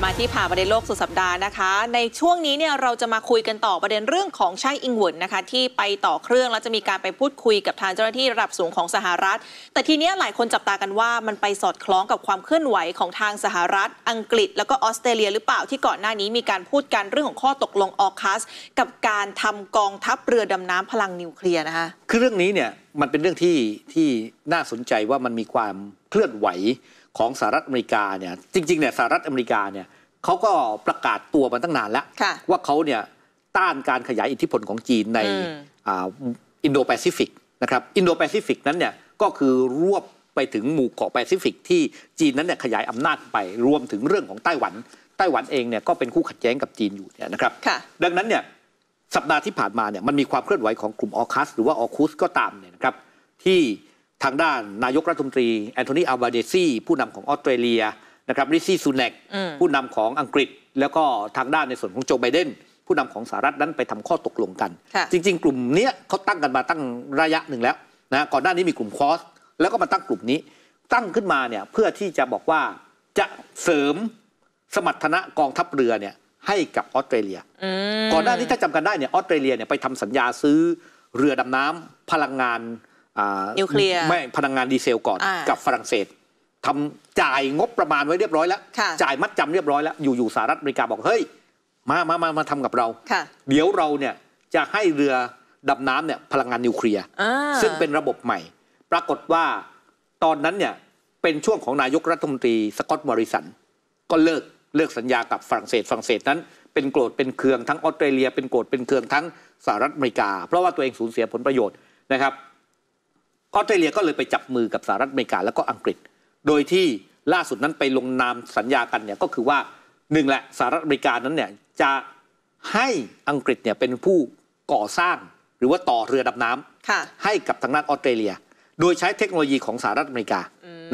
ับมาที่ผ่าประเด็นโลกสุดสัปดาห์นะคะในช่วงนี้เนี่ยเราจะมาคุยกันต่อประเด็นเรื่องของช่างอิงหวนนะคะที่ไปต่อเครื่องแล้วจะมีการไปพูดคุยกับทางเจ้าหน้าที่ระดับสูงของสหรัฐแต่ทีนี้หลายคนจับตากันว่า มันไปสอดคล้องกับความเคลื่อนไหวของทางสหรัฐอังกฤษ แล้วก็ออสเตรเลีย หรือเปล่าที่ก่อนหน้านี้มีการพูดกันเรื่องของข้อตกลงออคัส กับการทำกองทัพเรือดำน้ำพลังนิวเคลียร์นะคะคือเรื่องนี้เนี่ยมันเป็นเรื่องที่ที่น่าสนใจว่ามันมีความเคลื่อนไหวของสหรัฐอเมริกาเนี่ยจริงๆเนี่ยสหรัฐอเมริกาเนี่ยเขาก็ประกาศตัวมาตั้งนานแล้ว ว่าเขาเนี่ยต้านการขยายอิทธิพลของจีนในอินโดแปซิฟิกนะครับอินโดแปซิฟิก นั้นเนี่ยก็คือรวบไปถึงหมู่เกาะแปซิฟิก ที่จีนนั้นเนี่ยขยายอำนาจไปรวมถึงเรื่องของไต้หวันไต้หวันเองเนี่ยก็เป็นคู่ขัดแย้งกับจีนอยู่เนี่ยนะครับดังนั้นเนี่ยสัปดาห์ที่ผ่านมาเนี่ยมันมีความเคลื่อนไหวของกลุ่มออคัสหรือว่าออคุสก็ตามเนี่ยนะครับที่ทางด้านนายกรัฐมนตรีแอนโทนีอัลบาเดซีผู้นำของออสเตรเลียนะครับริซี่ซูเนกผู้นำของอังกฤษ แล้วก็ทางด้านในส่วนของโจไบเดนผู้นำของสหรัฐนั้นไปทำข้อตกลงกัน จริง ๆ กลุ่มนี้เขาตั้งกันมาตั้งระยะหนึ่งแล้วนะก่อนหน้านี้มีกลุ่มคอส แล้วก็มาตั้งกลุ่มนี้ตั้งขึ้นมาเนี่ยเพื่อที่จะบอกว่าจะเสริมสมรรถนะกองทัพเรือเนี่ยให้กับออสเตรเลียก่อนหน้านี้ถ้าจำกันได้เนี่ยออสเตรเลียเนี่ยไปทำสัญญาซื้อ เรือดำน้ำพลังงานนิวเคลียร์ไม่พลังงานดีเซลก่อนอกับฝรั่งเศสทำจ่ายงบประมาณไว้เรียบร้อยแล้ว จ่ายมัดจำเรียบร้อยแล้ว อยู่ ๆสหรัฐอเมริกาบอก เฮ้ย มามามามาทำกับเรา เดี๋ยวเราเนี่ยจะให้เรือดำน้ำเนี่ยพลังงานนิวเคลียร์ซึ่งเป็นระบบใหม่ ปรากฏว่าตอนนั้นเนี่ยเป็นช่วงของนายกรัฐมนตรี สกอตต์มอริสันก็เลิกเลิกสัญญากับฝรั่งเศสฝรั่งเศสนั้น เป็นโกรธเป็นเคืองทั้งออสเตรเลียเป็นโกรธเป็นเคืองทั้งสหรัฐอเมริกา เพราะว่าตัวเองสูญเสียผลประโยชน์นะครับออสเตรเลียก็เลยไปจับมือกับสหรัฐอเมริกาแล้วก็อังกฤษ โดยที่ล่าสุดนั้นไปลงนามสัญญากันเนี่ยก็คือว่าหนึ่งแหละสหรัฐอเมริกานั้นเนี่ยจะให้อังกฤษเนี่ยเป็นผู้ก่อสร้างหรือว่าต่อเรือดำน้ำให้กับทางด้านออสเตรเลีย โดยใช้เทคโนโลยีของสหรัฐอเมริกา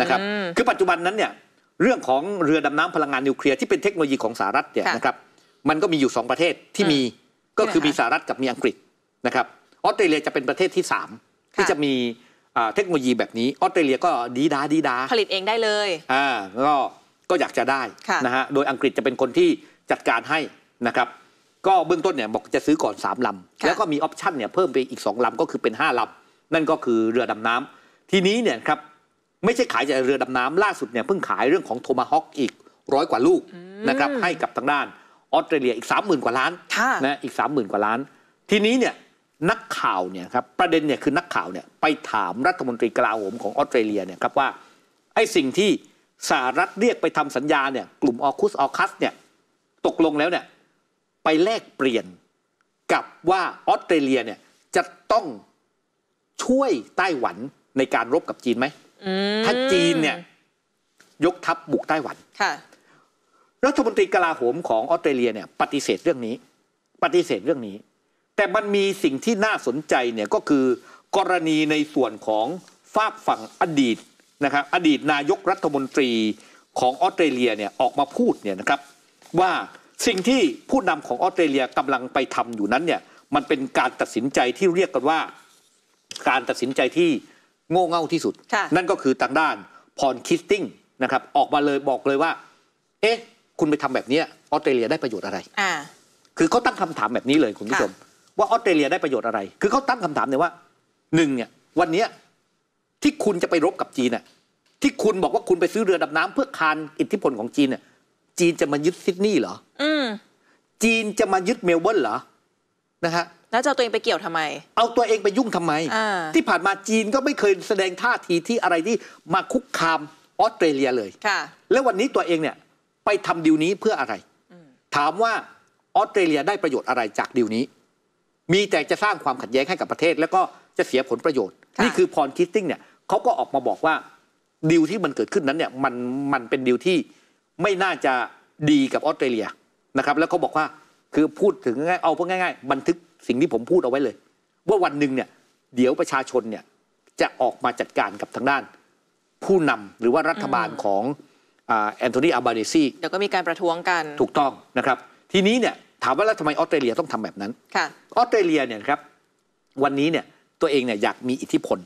นะครับคือปัจจุบันนั้นเนี่ยเรื่องของเรือดำน้ำพลังงานนิวเคลียร์ที่เป็นเทคโนโลยีของสหรัฐเนี่ยนะครับมันก็มีอยู่2ประเทศที่มีก็คือมีสหรัฐกับมีอังกฤษนะครับออสเตรเลียจะเป็นประเทศที่3ที่จะมีเทคโนโลยีแบบนี้ออสเตรเลียก็ดีดาดีดาผลิตเองได้เลย อ่าก็ก็อยากจะได้นะฮะโดยอังกฤษจะเป็นคนที่จัดการให้นะครับก็เบื้องต้นเนี่ยบอกจะซื้อก่อน 3 ลำ แล้วก็มีออปชันเนี่ยเพิ่มไปอีก 2 ลำ ก็คือเป็น 5 ลำ นั่นก็คือเรือดำน้ำ ทีนี้เนี่ยครับไม่ใช่ขายแต่เรือดำน้ำล่าสุดเนี่ยเพิ่งขายเรื่องของโทมาฮอคอีกร้อยกว่าลูกนะครับให้กับทางด้านออสเตรเลียอีก 30,000กว่าล้านนะอีก30,000กว่าล้านทีนี้เนี่ยนักข่าวเนี่ยครับ ประเด็นเนี่ยคือ นักข่าวเนี่ยไปถามรัฐมนตรีกลาโหมของออสเตรเลียเนี่ยครับว่าไอ้สิ่งที่สหรัฐเรียกไปทำสัญญาเนี่ย กลุ่มออคุสออคัส เนี่ยตกลงแล้วเนี่ย ไปแลกเปลี่ยนกับว่าออสเตรเลียเนี่ยจะต้องช่วยไต้หวันในการรบกับจีนไหมถ้าจีนเนี่ยยกทัพบบุกไต้หวันรัฐมนตรีกลาโหมของออสเตรเลียเนี่ยปฏิเสธเรื่องนี้ ปฏิเสธเรื่องนี้แต่มันมีสิ่งที่น่าสนใจเนี่ยก็คือ กรณีในส่วนของฝากฝั่งอดีตนะครับอดีตนายกรัฐมนตรีของออสเตรเลียเนี่ยออกมาพูดเนี่ยนะครับ ว่าสิ่งที่ผู้นำของออสเตรเลียกำลังไปทำอยู่นั้นเนี่ยมันเป็นการตัดสินใจที่เรียกกันว่า การตัดสินใจที่โง่เง่าที่สุด นั่นก็คือทางด้านพรคิสติ้งนะครับออกมาเลยบอกเลยว่า เอ๊ะ คุณไปทำแบบนี้ออสเตรเลียได้ประโยชน์อะไรคือเขาตั้งคำถามแบบนี้เลยคุณผู้ชมว่าออสเตรเลียได้ประโยชน์อะไร คือเขาตั้งคำถามเนี่ยว่าหนึ่งเนี่ย วันนี้ ที่คุณจะไปรบกับจีนน่ะที่คุณบอกว่าคุณไปซื้อเรือดำน้ำ เพื่อคานอิทธิพลของจีนเนี่ยจีนจะมายึดซิดนีย์เหรออืจีนจะมายึดเมลเบิร์นเหรอ นะฮะแล้วจะเอาตัวเองไปเกี่ยวทำไม เอาตัวเองไปยุ่งทำไม ที่ผ่านมาจีนก็ไม่เคยแสดงท่าทีที่อะไรที่มาคุกคามออสเตรเลียเลยค่ะ แล้ววันนี้ตัวเองเนี่ย ไปทำดีวนี้เพื่ออะไรถามว่าออสเตรเลียได้ประโยชน์อะไรจากดีวนี้มีแต่จะสร้างความขัดแย้งให้กับประเทศ แล้วก็จะเสียผลประโยชน์นี่คือพรคิสติ้งเนี่ยเขาก็ออกมาบอกว่าดีลที่มันเกิดขึ้นนั้นเนี่ยมันมันเป็นดีลที่ไม่น่าจะดีกับออสเตรเลียนะครับแล้วเขาบอกว่า คือพูดถึงง่ายเอาพูดง่ายๆ บันทึกสิ่งที่ผมพูดเอาไว้เลย ว่าวันหนึ่งเนี่ยเดี๋ยวประชาชนเนี่ยจะออกมาจัดการกับทางด้าน ผู้นำหรือว่ารัฐบาลของแอนโทนีอาบาเนซีเดี๋ยวก็มีการประท้วงกันถูกต้องนะครับทีนี้เนี่ยถามว่าแล้วทำไมออสเตรเลียต้องทำแบบนั้นออสเตรเลียเนี่ยครับ วันนี้เนี่ย ตัวเองเนี่ยอยากมีอิทธิพล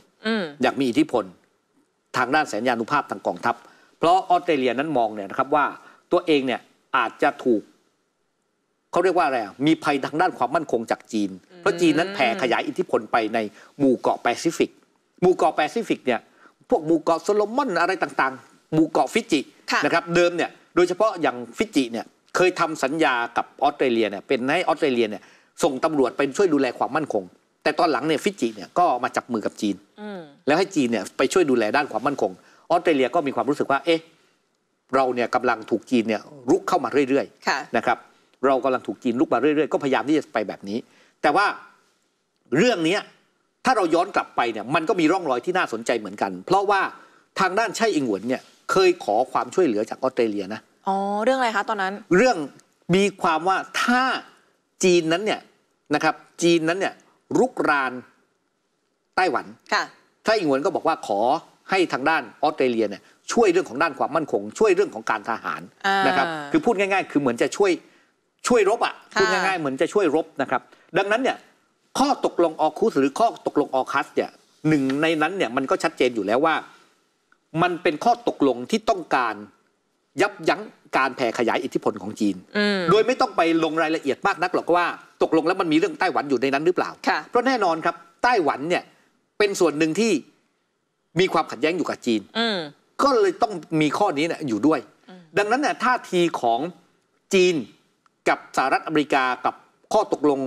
อยากมีอิทธิพล ทางด้านแสนยานุภาพทางกองทัพเพราะออสเตรเลียนั้นมองเนี่ยนะครับว่าตัวเองเนี่ยอาจจะถูกเขาเรียกว่าอะไรมีภัยทางด้านความมั่นคงจากจีน เพราะจีนนั้นแผ่ขยายอิทธิพลไปในหมู่เกาะแปซิฟิกหมู่เกาะแปซิฟิกเนี่ย พวกหมู่เกาะโซโลมอนอะไรต่าง ๆ หมู่เกาะฟิจินะครับเดิมเนี่ย โดยเฉพาะอย่างฟิจิเนี่ยเคยทำสัญญากับออสเตรเลียเนี่ยเป็นให้ออสเตรเลียเนี่ยส่งตำรวจไปช่วยดูแลความมั่นคง แต่ตอนหลังเนี่ยฟิจิเนี่ยก็มาจับมือกับจีนแล้วให้จีนเนี่ยไปช่วยดูแลด้านความมั่นคงออสเตรเลียก็มีความรู้สึกว่า เอ๊ะเราเนี่ยกำลังถูกจีนเนี่ยรุกเข้ามาเรื่อยๆนะครับเรากำลังถูกจีนลุกมาเรื่อยๆก็พยายามที่จะไปแบบนี้ แต่ว่าเรื่องนี้ถ้าเราย้อนกลับไปเนี่ยมันก็มีร่องรอยที่น่าสนใจเหมือนกัน เพราะว่าทางด้านไช่อิงหวนเนี่ยเคยขอความช่วยเหลือจากออสเตรเลียนะอ๋อเรื่องอะไรคะตอนนั้น เรื่องมีความว่าถ้าจีนนั้นเนี่ยนะครับ จีนนั้นเนี่ยรุกรานไต้หวันค่ะถ้าอิงหวนก็บอกว่าขอให้ทางด้านออสเตรเลียเนี่ยช่วยเรื่องของด้านความมั่นคงช่วยเรื่องของการทหารนะครับคือพูดง่าย ๆ คือเหมือนจะช่วยช่วยรบอ่ะพูดง่ายๆเหมือนจะช่วยรบนะครับ ดังนั้นเนี่ยข้อตกลงออคูสหรือข้อตกลงออคัสเนี่ยหนึ่งในนั้นเนี่ยมันก็ชัดเจนอยู่แล้วว่า มันเป็นข้อตกลงที่ต้องการยับยั้งการแผ่ขยายอิทธิพลของจีน โดยไม่ต้องไปลงรายละเอียดมากนักหรอกว่าตกลงแล้วมันมีเรื่องไต้หวันอยู่ในนั้นหรือเปล่าเพราะแน่นอนครับไต้หวันเนี่ยเป็นส่วนหนึ่งที่มีความขัดแย้งอยู่กับจีน ก็เลยต้องมีข้อนี้นะอยู่ด้วย ดังนั้นนะท่าทีของจีนกับสหรัฐอเมริกากับข้อตกลง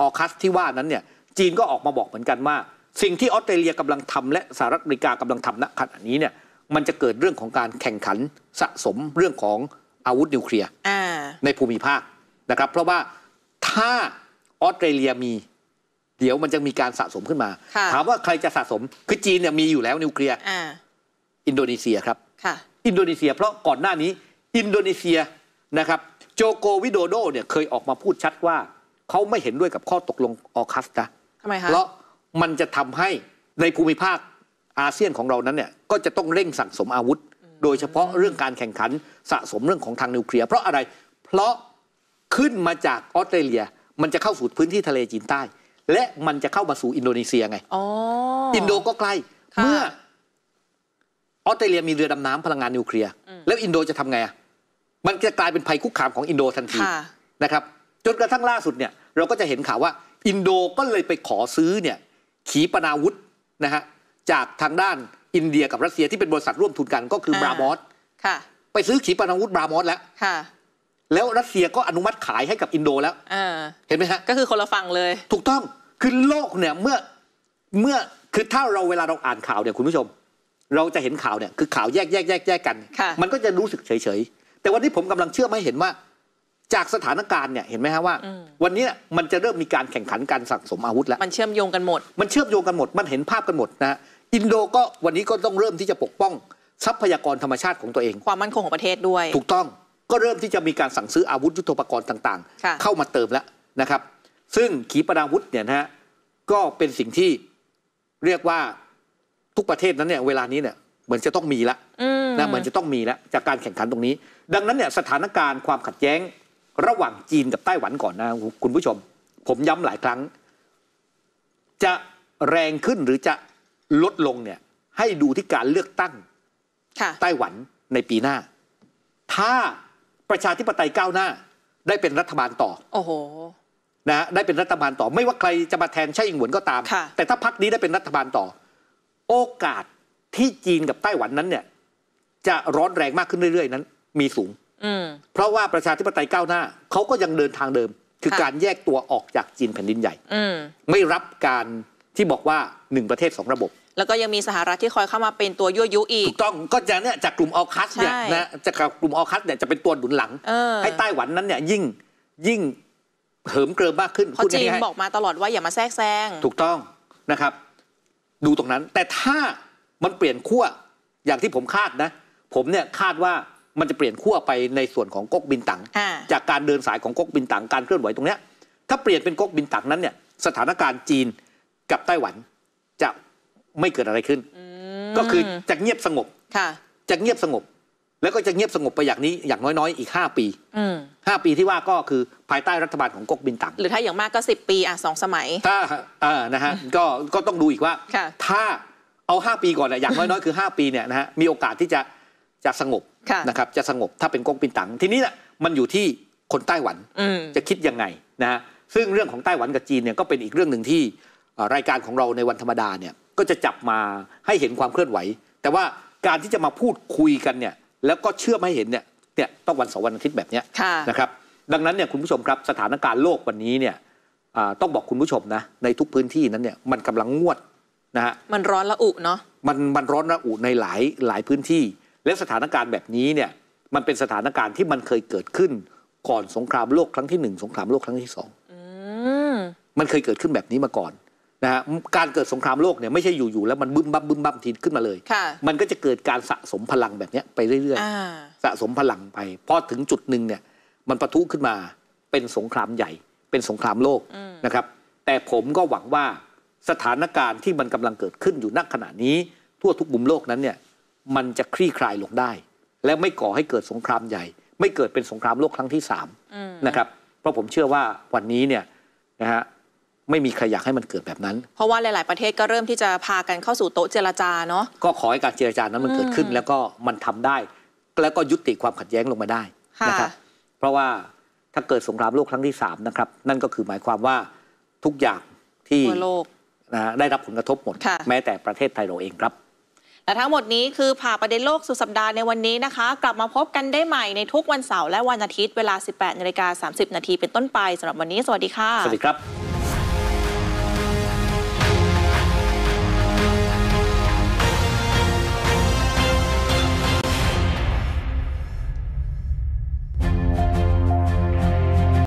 ออคัสที่ว่านั้นเนี่ย จีนก็ออกมาบอกเหมือนกันว่าสิ่งที่ออสเตรเลียกำลังทำ และสหรัฐอเมริกากำลังทำณขณะนี้เนี่ยมันจะเกิดเรื่องของการแข่งขันสะสมเรื่องของอาวุธนิวเคลียร์ในภูมิภาคนะครับ เพราะว่าถ้าออสเตรเลียมี เดี๋ยวมันจะมีการสะสมขึ้นมาถามว่าใครจะสะสม คือ จีนเนี่ยมีอยู่แล้วนิวเคลียร์อินโดนีเซียครับอินโดนีเซีย เพราะก่อนหน้านี้ อินโดนีเซียนะครับโจโกวิโดโดเนี่ย เคยออกมาพูดชัดว่าเขาไม่เห็นด้วยกับข้อตกลงออคัสตะทำไมคะเพราะมันจะทำให้ในภูมิภาคอาเซียนของเรานั้นเนี่ยก็จะต้องเร่งสั่งสมอาวุธ โดยเฉพาะเรื่องการแข่งขันสะสมเรื่องของทางนิวเคลียร์เพราะอะไร เพราะขึ้นมาจากออสเตรเลีย มันจะเข้าสู่พื้นที่ทะเลจีนใต้ และมันจะเข้ามาสู่อินโดนีเซียไงอินโดก็ใกล้ เมื่อออสเตรเลียมีเรือดำน้ำพลังงานนิวเคลียร์แล้วอินโดจะทำไงอ่ะมันจะกลายเป็นภัยคุกคามของอินโดทันทีนะครับ จนกระทั่งล่าสุดเนี่ยเราก็จะเห็นข่าวว่าอินโดก็เลยไปขอซื้อเนี่ยขีปนาวุธนะฮะจากทางด้านอินเดียกับรัสเซียที่เป็นบริษัทร่วมทุนกันก็คือบรามอสไปซื้อขีปนาวุธบรามอสแล้ว แล้วรัสเซียก็อนุมัติขายให้กับอินโดแล้วเห็นไหมฮะ ก็คือคนละฝั่งเลย ถูกต้องคือโลกเนี่ยเมื่อเมื่อคือ ถ้าเราเวลาเราอ่านข่าวเนี่ยคุณผู้ชม เราจะเห็นข่าวเนี่ยคือข่าวแยกแยกแยกแยกกัน มันก็จะรู้สึกเฉยเฉยแต่วันนี้ผมกำลังเชื่อไม่เห็นว่า จากสถานการณ์เนี่ยเห็นไหมฮะว่า วันนี้มันจะเริ่มมีการแข่งขันการสั่งสมอาวุธแล้ว มันเชื่อมโยงกันหมด มันเชื่อมโยงกันหมดมันเห็นภาพกันหมดนะอินโดก็วันนี้ก็ต้องเริ่มที่จะปกป้อง ทรัพยากรธรรมชาติของตัวเอง ความมั่นคงของประเทศด้วย ถูกต้องก็เริ่มที่จะมีการสั่งซื้ออาวุธยุทโธปกรณ์ต่างๆ เข้ามาเติมแล้วนะครับ ซึ่งขีปนาวุธเนี่ยนะฮะก็เป็นสิ่งที่เรียกว่าทุกประเทศนั้นเนี่ย เวลานี้เนี่ยเหมือนจะต้องมีละนะเหมือนจะต้องมีละจากการแข่งขันตรงนี้ ดังนั้นเนี่ยสถานการณ์ความขัดแย้งระหว่างจีนกับไต้หวันก่อนนะคุณผู้ชม ผมย้ำหลายครั้ง จะแรงขึ้นหรือจะลดลงเนี่ยให้ดูที่การเลือกตั้งไต้หวันในปีหน้า ถ้าประชาธิปไตยก้าวหน้า ได้เป็นรัฐบาลต่อโอ้โหนะ ได้เป็นรัฐบาลต่อ ไม่ว่าใครจะมาแทนใช่อิงหวนก็ตาม แต่ถ้าพักนี้ได้เป็นรัฐบาลต่อ โอกาสที่จีนกับไต้หวันนั้นเนี่ย จะร้อนแรงมากขึ้นเรื่อยๆ นั้น มีสูงเพราะว่าประชาธิปไตยก้าวหน้าเขาก็ยังเดินทางเดิม คือการแยกตัวออกจากจีนแผ่นดินใหญ่ไม่รับการที่บอกว่า 1 ประเทศ 2 ระบบ แล้วก็ยังมีสหรัฐที่คอยเข้ามาเป็นตัวยั่วยุอีกถูกต้องก็จะเนี่ยจากกลุ่มออคัสเนี่ยนะจากกลุ่มออคัสเนี่ยจะเป็นตัวหนุนหลังให้ไต้หวันนั้นเนี่ยยิ่งยิ่งเหิมเกริมมากขึ้นเพราจริงบอกมาตลอดว่าอย่ามาแทรกแซงถูกต้องนะครับ ดูตรงนั้น แต่ถ้ามันเปลี่ยนขั้วอย่างที่ผมคาดนะ ผมเนี่ยคาดว่ามันจะเปลี่ยนขั้วไปในส่วนของก๊กบินตังจากการเดินสายของก๊กบินตังการเคลื่อนไหวตรงเนี้ยถ้าเปลี่ยนเป็นก๊กบินตังนั้นเนี่ยสถานการณ์จีนกับไต้หวันจะไม่เกิดอะไรขึ้น ก็คือจะเงียบสงบจะเงียบสงบ แล้วก็จะเงียบสงบไปอย่างนี้อย่างน้อย ๆ อีก 5 ปีห้าปีที่ว่าก็คือภายใต้รัฐบาลของก๊กบินตั๋งหรือถ้าอย่างมากก็ 10 ปีอ่ะสองสมัย ถ้าอ่านะฮะก็ก็ต้องดูอีกว่า ถ้าเอา 5 ปีก่อนอย่างน้อย ๆ คือ5ปีเนี่ยนะฮะมีโอกาสที่จะจะสงบนะครับจะสงบถ้าเป็นก๊กบินตั๋งทีนี้ละมันอยู่ที่คนไต้หวันจะคิดยังไงนะฮะซึ่งเรื่องของไต้หวันกับจีนเนี่ยก็เป็นอีกเรื่องหนึ่งที่รายการของเราในวันธรรมดาเนี่ยก็จะจับมาให้เห็นความเคลื่อนไหว แต่ว่าการที่จะมาพูดคุยกันเนี่ยแล้วก็เชื่อมให้เห็นเนี่ยเนี่ยต้องวันสองวันอาทิตย์แบบนี้นะครับดังนั้นเนี่ยคุณผู้ชมครับสถานการณ์โลกวันนี้เนี่ยต้องบอกคุณผู้ชมนะในทุกพื้นที่นั้นเนี่ยมันกำลังงวดนะฮะมันร้อนระอุเนาะมันมันร้อนระอุในหลายหลายพื้นที่ และสถานการณ์แบบนี้เนี่ยมันเป็นสถานการณ์ที่มันเคยเกิดขึ้นก่อนสงครามโลกครั้งที่หนึ่งสงครามโลกครั้งที่สองมันเคยเกิดขึ้นแบบนี้มาก่อนนะฮะการเกิดสงครามโลกเนี่ยไม่ใช่อยู่ ๆ แล้วมันบึ้มบั้มบึ้มบั้มทีขึ้นมาเลย มันก็จะเกิดการสะสมพลังแบบนี้ไปเรื่อย ๆ สะสมพลังไปพอถึงจุดหนึ่งเนี่ยมันประทุขึ้นมาเป็นสงครามใหญ่ เป็นสงครามโลกนะครับ แต่ผมก็หวังว่าสถานการณ์ที่มันกำลังเกิดขึ้นอยู่ณขณะนี้ ทั่วทุกมุมโลกนั้นเนี่ยมันจะคลี่คลายลงได้ และไม่ก่อให้เกิดสงครามใหญ่ ไม่เกิดเป็นสงครามโลกครั้งที่สามนะครับ เพราะผมเชื่อว่าวันนี้เนี่ยนะฮะไม่มีใครอยากให้มันเกิดแบบนั้น เพราะว่าหลาย ๆ ประเทศก็เริ่มที่จะพากันเข้าสู่โต๊ะเจรจาเนาะ ก็ขอให้การเจรจานั้นมันเกิดขึ้น แล้วก็มันทำได้แล้วก็ยุติความขัดแย้งลงมาได้นะครับ เพราะว่าถ้าเกิดสงครามโลกครั้งที่3นะครับ นั่นก็คือหมายความว่าทุกอย่างที่โลกนะได้รับผลกระทบหมด แม้แต่ประเทศไทยเราเองครับ และทั้งหมดนี้คือผ่าประเด็นโลกสุดสัปดาห์ในวันนี้นะคะ กลับมาพบกันได้ใหม่ในทุกวันเสาร์และวันอาทิตย์เวลา 18นาฬิกา30นาทีเป็นต้นไปสำหรับวันนี้สวัสดีค่ะ สวัสดีครับ